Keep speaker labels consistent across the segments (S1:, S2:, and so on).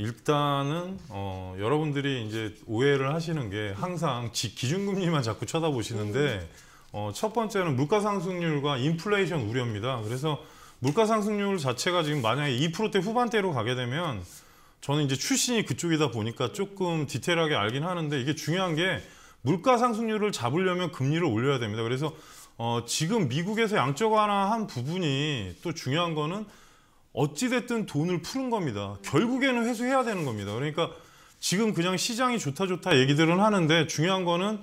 S1: 일단은 어, 여러분들이 이제 오해를 하시는 게 항상 지, 기준금리만 자꾸 쳐다보시는데 음. 어, 첫 번째는 물가상승률과 인플레이션 우려입니다. 그래서 물가상승률 자체가 지금 만약에 2%대 후반대로 가게 되면 저는 이제 출신이 그쪽이다 보니까 조금 디테일하게 알긴 하는데 이게 중요한 게 물가상승률을 잡으려면 금리를 올려야 됩니다. 그래서 어, 지금 미국에서 양적 완화한 부분이 또 중요한 거는 어찌됐든 돈을 푸는 겁니다. 결국에는 회수해야 되는 겁니다. 그러니까 지금 그냥 시장이 좋다 좋다 얘기들은 하는데 중요한 거는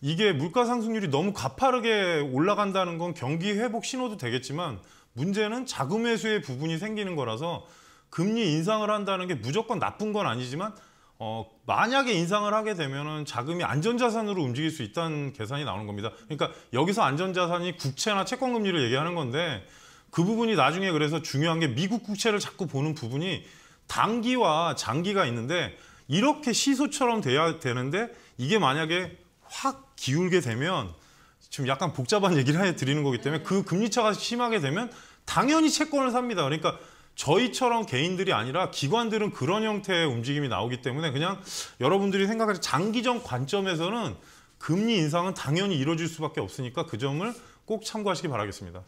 S1: 이게 물가 상승률이 너무 가파르게 올라간다는 건 경기 회복 신호도 되겠지만 문제는 자금 회수의 부분이 생기는 거라서 금리 인상을 한다는 게 무조건 나쁜 건 아니지만 어, 만약에 인상을 하게 되면은 자금이 안전자산으로 움직일 수 있다는 계산이 나오는 겁니다. 그러니까 여기서 안전자산이 국채나 채권금리를 얘기하는 건데 그 부분이 나중에 그래서 중요한 게 미국 국채를 자꾸 보는 부분이 단기와 장기가 있는데 이렇게 시소처럼 돼야 되는데 이게 만약에 확 기울게 되면 지금 약간 복잡한 얘기를 해드리는 거기 때문에 그 금리차가 심하게 되면 당연히 채권을 삽니다. 그러니까 저희처럼 개인들이 아니라 기관들은 그런 형태의 움직임이 나오기 때문에 그냥 여러분들이 생각하는 장기적 관점에서는 금리 인상은 당연히 이루어질 수밖에 없으니까 그 점을 꼭 참고하시기 바라겠습니다.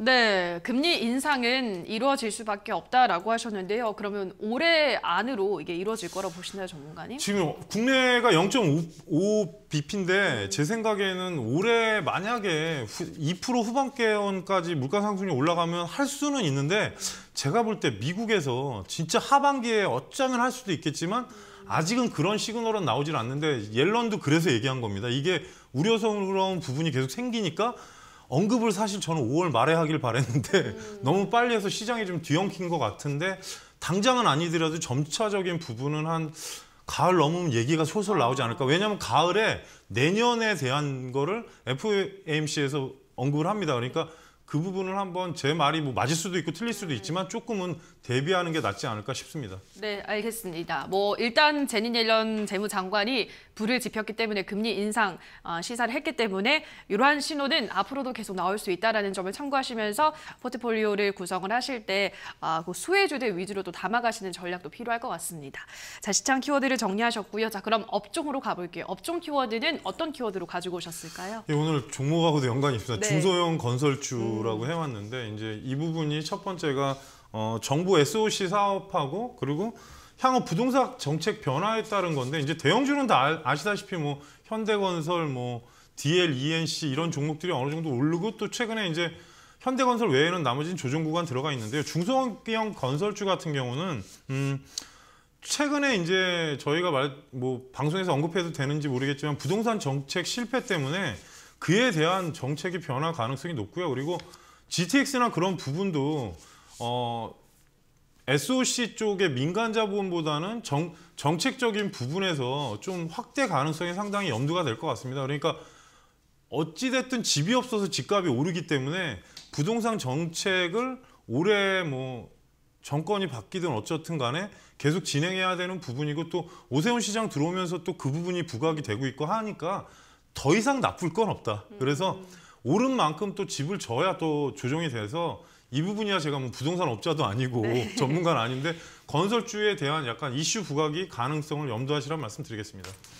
S2: 네, 금리 인상은 이루어질 수밖에 없다라고 하셨는데요. 그러면 올해 안으로 이게 이루어질 거라 고 보시나요, 전문가님? 지금
S1: 국내가 0.5bp인데 제 생각에는 올해 만약에 2% 후반기까지 물가 상승이 올라가면 할 수는 있는데 제가 볼 때 미국에서 진짜 하반기에 어쩌면 할 수도 있겠지만 아직은 그런 시그널은 나오질 않는데 옐런도 그래서 얘기한 겁니다. 이게 우려스러운 부분이 계속 생기니까 언급을 사실 저는 5월 말에 하길 바랬는데 음. 너무 빨리 해서 시장이 좀 뒤엉킨 것 같은데 당장은 아니더라도 점차적인 부분은 한 가을 넘으면 얘기가 솔솔 나오지 않을까. 왜냐하면 가을에 내년에 대한 거를 FOMC에서 언급을 합니다. 그러니까 그 부분을 한번 제 말이 뭐 맞을 수도 있고 틀릴 수도 있지만 조금은 대비하는 게 낫지 않을까 싶습니다.
S2: 네, 알겠습니다. 뭐 일단 제니 옐런 재무장관이 불을 지폈기 때문에 금리 인상 어, 시사를 했기 때문에 이러한 신호는 앞으로도 계속 나올 수 있다라는 점을 참고하시면서 포트폴리오를 구성을 하실 때 아, 그 수혜주들 위주로 또 담아가시는 전략도 필요할 것 같습니다. 자, 시장 키워드를 정리하셨고요. 자, 그럼 업종으로 가볼게요. 업종 키워드는 어떤 키워드로 가지고 오셨을까요?
S1: 예, 오늘 종목하고도 연관이 있습니다. 네. 중소형 건설주 음. 라고 해왔는데 이제 이 부분이 첫 번째가 어, 정부 SOC 사업하고 그리고 향후 부동산 정책 변화에 따른 건데 이제 대형주는 다 아시다시피 뭐 현대건설 뭐 DL, ENC 이런 종목들이 어느 정도 오르고 또 최근에 이제 현대건설 외에는 나머지는 조정 구간 들어가 있는데요. 중소형 건설주 같은 경우는 음 최근에 이제 저희가 말뭐 방송에서 언급해도 되는지 모르겠지만 부동산 정책 실패 때문에 그에 대한 정책의 변화 가능성이 높고요. 그리고 GTX나 그런 부분도 어, SOC 쪽의 민간 자본보다는 정, 정책적인 부분에서 좀 확대 가능성이 상당히 염두가 될 것 같습니다. 그러니까 어찌됐든 집이 없어서 집값이 오르기 때문에 부동산 정책을 올해 뭐 정권이 바뀌든 어쨌든 간에 계속 진행해야 되는 부분이고 또 오세훈 시장 들어오면서 또 그 부분이 부각이 되고 있고 하니까 더 이상 나쁠 건 없다. 그래서 오른 음. 만큼 또 집을 져야 또 조정이 돼서 이 부분이야 제가 뭐 부동산 업자도 아니고 네. 전문가는 아닌데 건설주에 대한 약간 이슈 부각이 가능성을 염두하시란 말씀드리겠습니다.